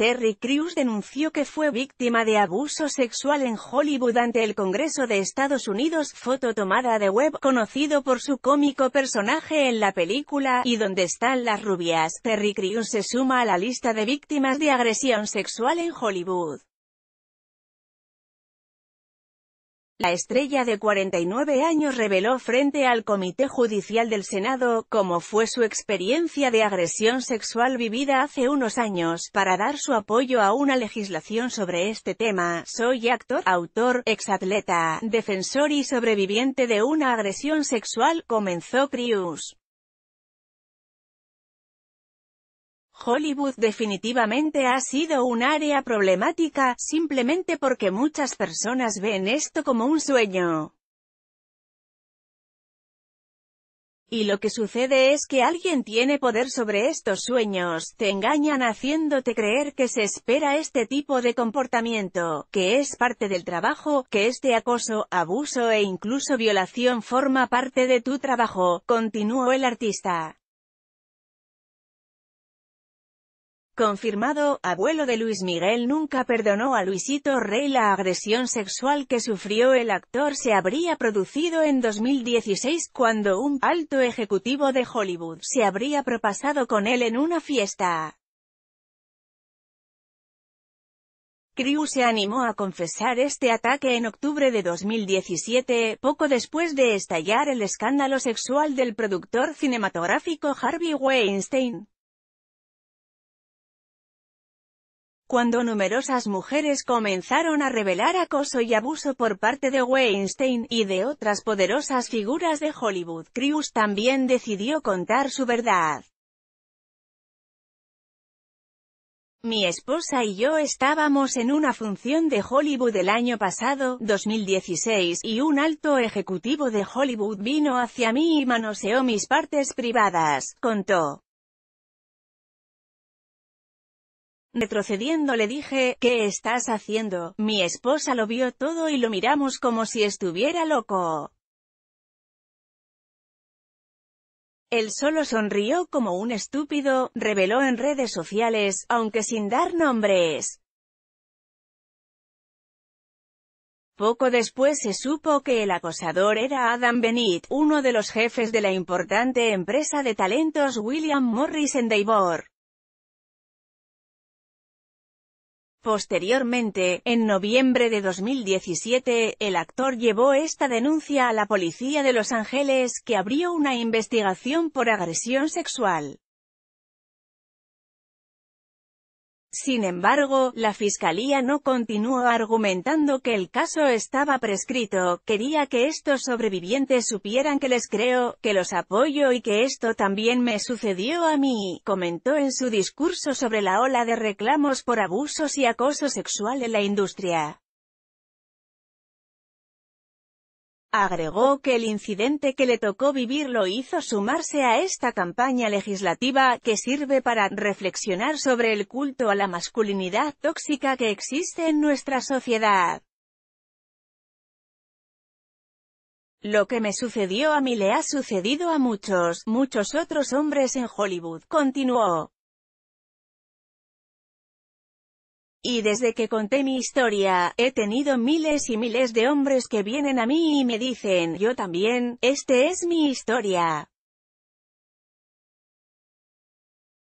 Terry Crews denunció que fue víctima de abuso sexual en Hollywood ante el Congreso de Estados Unidos, foto tomada de web, conocido por su cómico personaje en la película, ¿Y donde están las rubias? Terry Crews se suma a la lista de víctimas de agresión sexual en Hollywood. La estrella de 49 años reveló frente al Comité Judicial del Senado, cómo fue su experiencia de agresión sexual vivida hace unos años, para dar su apoyo a una legislación sobre este tema. Soy actor, autor, exatleta, defensor y sobreviviente de una agresión sexual, comenzó Crius. Hollywood definitivamente ha sido un área problemática, simplemente porque muchas personas ven esto como un sueño. Y lo que sucede es que alguien tiene poder sobre estos sueños, te engañan haciéndote creer que se espera este tipo de comportamiento, que es parte del trabajo, que este acoso, abuso e incluso violación forma parte de tu trabajo, continuó el artista. Confirmado, abuelo de Luis Miguel nunca perdonó a Luisito Rey la agresión sexual que sufrió el actor se habría producido en 2016 cuando un alto ejecutivo de Hollywood se habría propasado con él en una fiesta. Crew se animó a confesar este ataque en octubre de 2017, poco después de estallar el escándalo sexual del productor cinematográfico Harvey Weinstein. cuando numerosas mujeres comenzaron a revelar acoso y abuso por parte de Weinstein, y de otras poderosas figuras de Hollywood, Cruz también decidió contar su verdad. Mi esposa y yo estábamos en una función de Hollywood el año pasado, 2016, y un alto ejecutivo de Hollywood vino hacia mí y manoseó mis partes privadas, contó. Retrocediendo le dije, ¿qué estás haciendo? Mi esposa lo vio todo y lo miramos como si estuviera loco. Él solo sonrió como un estúpido, reveló en redes sociales, aunque sin dar nombres. Poco después se supo que el acosador era Adam Bennett, uno de los jefes de la importante empresa de talentos William Morris en Endeavor. Posteriormente, en noviembre de 2017, el actor llevó esta denuncia a la policía de Los Ángeles, que abrió una investigación por agresión sexual. Sin embargo, la fiscalía no continuó argumentando que el caso estaba prescrito, quería que estos sobrevivientes supieran que les creo, que los apoyo y que esto también me sucedió a mí, comentó en su discurso sobre la ola de reclamos por abusos y acoso sexual en la industria. Agregó que el incidente que le tocó vivir lo hizo sumarse a esta campaña legislativa, que sirve para reflexionar sobre el culto a la masculinidad tóxica que existe en nuestra sociedad. Lo que me sucedió a mí le ha sucedido a muchos, muchos otros hombres en Hollywood, continuó. Y desde que conté mi historia, he tenido miles y miles de hombres que vienen a mí y me dicen, yo también, este es mi historia.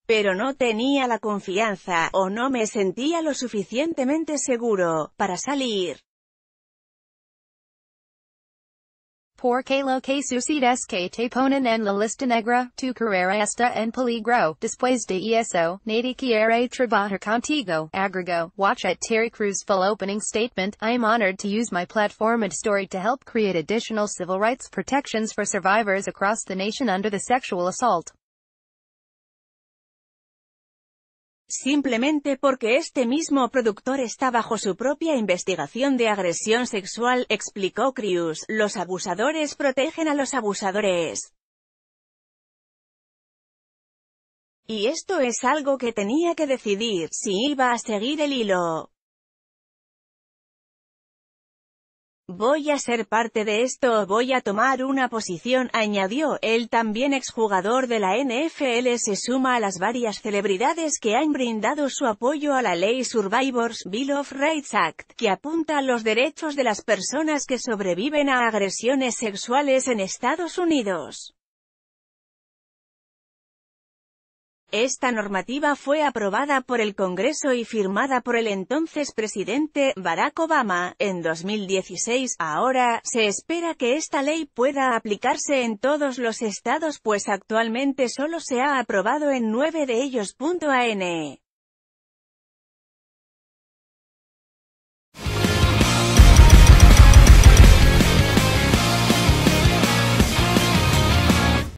Pero no tenía la confianza, o no me sentía lo suficientemente seguro, para salir. que lo que sucede es que te ponen en la lista negra, tu carrera está en peligro, después de eso, nadie quiere trabajar contigo, agregó, watch at Terry Cruz full opening statement, I am honored to use my platform and story to help create additional civil rights protections for survivors across the nation under the sexual assault. simplemente porque este mismo productor está bajo su propia investigación de agresión sexual, explicó Crius, los abusadores protegen a los abusadores. Y esto es algo que tenía que decidir, si iba a seguir el hilo. Voy a ser parte de esto voy a tomar una posición, añadió. El también exjugador de la NFL se suma a las varias celebridades que han brindado su apoyo a la ley Survivors Bill of Rights Act, que apunta a los derechos de las personas que sobreviven a agresiones sexuales en Estados Unidos. Esta normativa fue aprobada por el Congreso y firmada por el entonces presidente Barack Obama en 2016. Ahora, se espera que esta ley pueda aplicarse en todos los estados pues actualmente solo se ha aprobado en nueve de ellos. E.